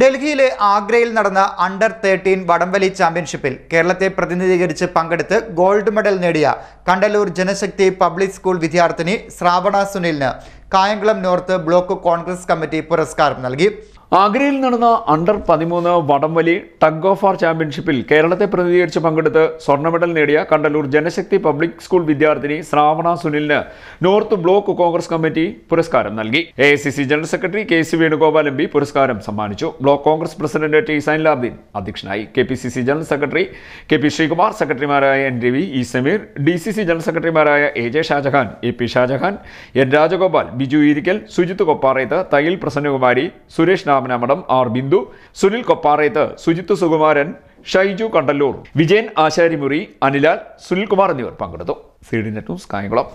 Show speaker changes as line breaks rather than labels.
ഡൽഹിയിലെ ആഗ്രയിൽ നടന്ന അണ്ടർ തേർട്ടീൻ വടംവലി ചാമ്പ്യൻഷിപ്പിൽ കേരളത്തെ പ്രതിനിധീകരിച്ച് പങ്കെടുത്ത് ഗോൾഡ് മെഡൽ നേടിയ കണ്ടലൂർ ജനശക്തി പബ്ലിക് സ്കൂൾ വിദ്യാർത്ഥിനി ശ്രാവണ സുനിലിന് Kayamkulam north block Congress committee പുരസ്കാരം നൽകി ആഗ്രയിൽ
നടന്ന അണ്ടർ പതിമൂന്ന് വടംവലി ടഗ് ഓഫ് ആർ ചാമ്പ്യൻഷിപ്പിൽ കേരളത്തെ പ്രതിനിധീകരിച്ച് പങ്കെടുത്ത് സ്വർണ്ണ മെഡൽ നേടിയ കണ്ടല്ലൂർ ജനശക്തി പബ്ലിക് സ്കൂൾ വിദ്യാർത്ഥിനി ശ്രാവണ സുനിലിന് നോർത്ത് ബ്ലോക്ക് കോൺഗ്രസ് കമ്മിറ്റി പുരസ്കാരം നൽകി A general secretary K C Venugopal M P പുരസ്കാരം സമ്മാനിച്ചു block Congress president T Sainulabdeen അധ്യക്ഷനായി K P C C general secretary K P Sreekumar സെക്രട്ടറിമാരായ N Ravi E Sameer D C C general സെക്രട്ടറിമാരായ A J Shajahan A P Shajahan N Rajagopal Biju Eerikkal Sujith Kopparethu Thayyil Prasannakumari Suresh Namanamadom R Bindu Sunil Kopparethu Sujith Sukumaran Shaiju Kandalloor Vijayan Asharimuri Anilal Sunilkumar എന്നിവർ പങ്കെടുത്തു C net news Kayamkulam